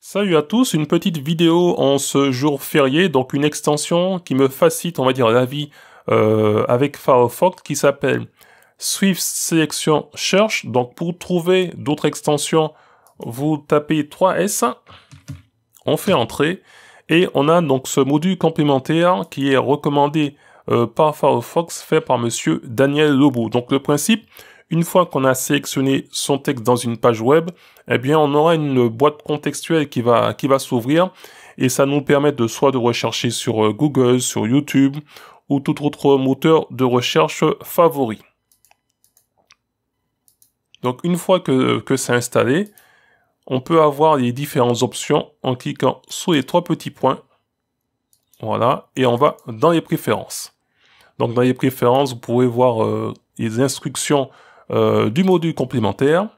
Salut à tous, une petite vidéo en ce jour férié, donc une extension qui me facilite, on va dire, la vie euh, avec Firefox qui s'appelle Swift Selection Search. Donc pour trouver d'autres extensions, vous tapez 3S, on fait entrer, et on a donc ce module complémentaire qui est recommandé euh, par Firefox, fait par monsieur Daniel Lobo. Donc le principe, une fois qu'on a sélectionné son texte dans une page web, eh bien, on aura une boîte contextuelle qui va, qui va s'ouvrir et ça nous permet de soit de rechercher sur euh, Google, sur YouTube ou tout autre moteur de recherche favori. Donc, une fois que, c'est installé, on peut avoir les différentes options en cliquant sur les trois petits points. Voilà. Et on va dans les préférences. Donc, dans les préférences, vous pouvez voir euh, les instructions euh, du module complémentaire.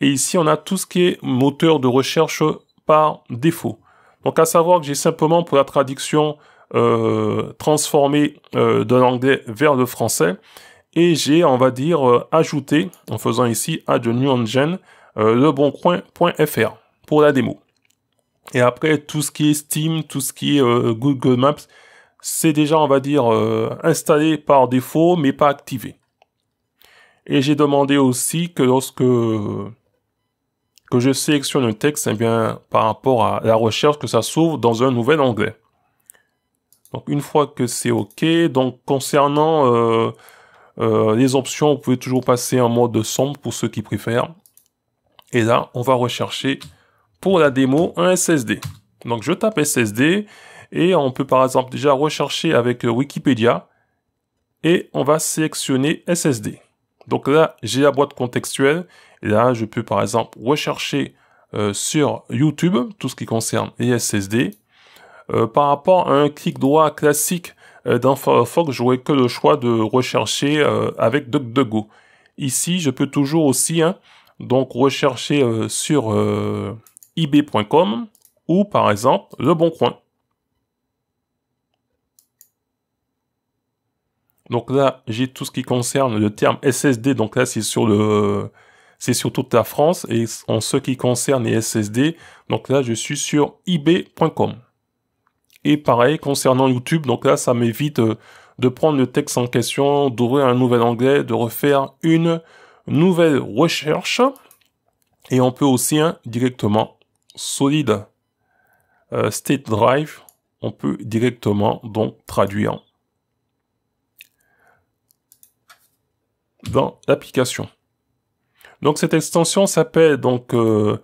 Et ici, on a tout ce qui est moteur de recherche par défaut. Donc, à savoir que j'ai simplement pour la traduction euh, transformé euh, de l'anglais vers le français et j'ai, on va dire, euh, ajouté, en faisant ici Add New Engine, leboncoin.fr pour la démo. Et après, tout ce qui est Steam, tout ce qui est Google Maps, c'est déjà, on va dire, installé par défaut, mais pas activé. Et j'ai demandé aussi que lorsque que je sélectionne un texte, et eh bien, par rapport à la recherche, que ça s'ouvre dans un nouvel onglet. Donc une fois que c'est OK, donc concernant euh, euh, les options, vous pouvez toujours passer en mode sombre pour ceux qui préfèrent. Et là, on va rechercher pour la démo un SSD. Donc je tape SSD et on peut par exemple déjà rechercher avec Wikipédia et on va sélectionner SSD. Donc là, j'ai la boîte contextuelle. là, je peux par exemple rechercher euh, sur YouTube tout ce qui concerne les SSD. Euh, par rapport à un clic droit classique euh, dans Firefox, j'aurais que le choix de rechercher avec DuckDuckGo. Ici, je peux toujours aussi hein, donc rechercher sur ib.com ou par exemple Le Bon Coin. Donc là, j'ai tout ce qui concerne le terme SSD. Donc là, c'est sur le, c'est sur toute la France. Et en ce qui concerne les SSD, donc là, je suis sur ebay.com. Et pareil, concernant YouTube, donc là, ça m'évite euh, de prendre le texte en question, d'ouvrir un nouvel anglais, de refaire une nouvelle recherche. Et on peut aussi hein, directement solide euh, state drive, on peut directement donc traduire l'application. Donc cette extension s'appelle donc euh,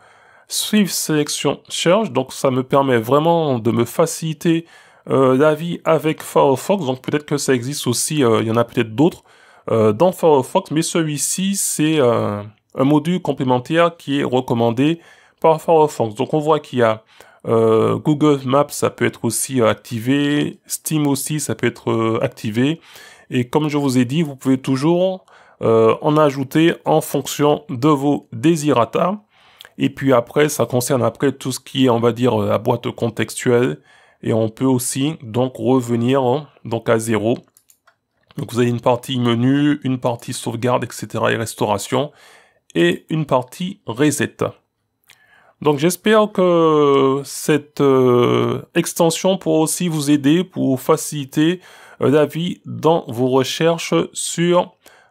Swift Selection Search. Donc ça me permet vraiment de me faciliter euh, la vie avec Firefox. Donc peut-être que ça existe aussi, euh, il y en a peut-être d'autres dans Firefox, mais celui-ci c'est un module complémentaire qui est recommandé par Firefox. Donc on voit qu'il y a Google Maps, ça peut être aussi activé, Steam aussi, ça peut être activé. Et comme je vous ai dit, vous pouvez toujours euh, en ajouter en fonction de vos désirata. Et puis après, ça concerne après tout ce qui est, on va dire, euh, la boîte contextuelle. Et on peut aussi donc revenir hein, donc à zéro. Donc vous avez une partie menu, une partie sauvegarde, etc. et restauration, et une partie reset. Donc j'espère que cette euh, extension pourra aussi vous aider pour faciliter la vie dans vos recherches sur